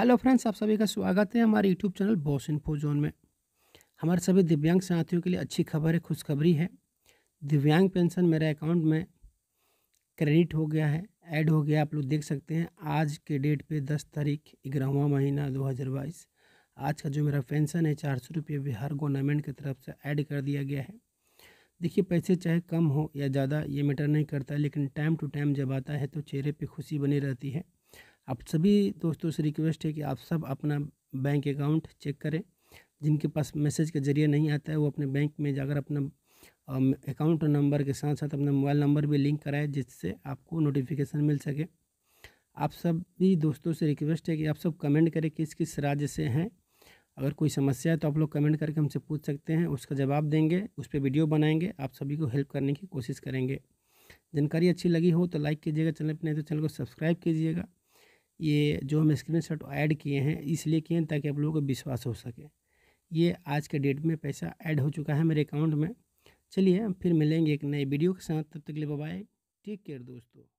hello friends आप सभी का स्वागत है हमारे YouTube channel boss info zone में हमारे सभी दिव्यांग साथियों के लिए अच्छी खबर है खुशखबरी है दिव्यांग पेंशन मेरे अकाउंट में क्रेडिट हो गया है ऐड हो गया आप लोग देख सकते हैं आज के डेट पे 10 तारीख ग्यारहवा महीना 2022 आज का जो मेरा पेंशन है चार सौ रुपये बिहार गवर्नमेंट की तरफ से ऐड कर दिया गया है देखिए पैसे चाहे कम हो या ज़्यादा ये मैटर नहीं करता लेकिन टाइम टू टाइम जब आता है तो चेहरे पर खुशी बनी रहती है आप सभी दोस्तों से रिक्वेस्ट है कि आप सब अपना बैंक अकाउंट चेक करें जिनके पास मैसेज के ज़रिए नहीं आता है वो अपने बैंक में जाकर अपना अकाउंट नंबर के साथ साथ अपना मोबाइल नंबर भी लिंक कराएं जिससे आपको नोटिफिकेशन मिल सके आप सब भी दोस्तों से रिक्वेस्ट है कि आप सब कमेंट करें किस किस राज्य से हैं अगर कोई समस्या है तो आप लोग कमेंट करके हमसे पूछ सकते हैं उसका जवाब देंगे उस पर वीडियो बनाएंगे आप सभी को हेल्प करने की कोशिश करेंगे जानकारी अच्छी लगी हो तो लाइक कीजिएगा चैनल पर नहीं तो चैनल को सब्सक्राइब कीजिएगा ये जो हम स्क्रीन शॉट ऐड किए हैं इसलिए किए हैं ताकि आप लोगों को विश्वास हो सके ये आज के डेट में पैसा ऐड हो चुका है मेरे अकाउंट में चलिए फिर मिलेंगे एक नए वीडियो के साथ तब तक के लिए बाय टेक केयर दोस्तों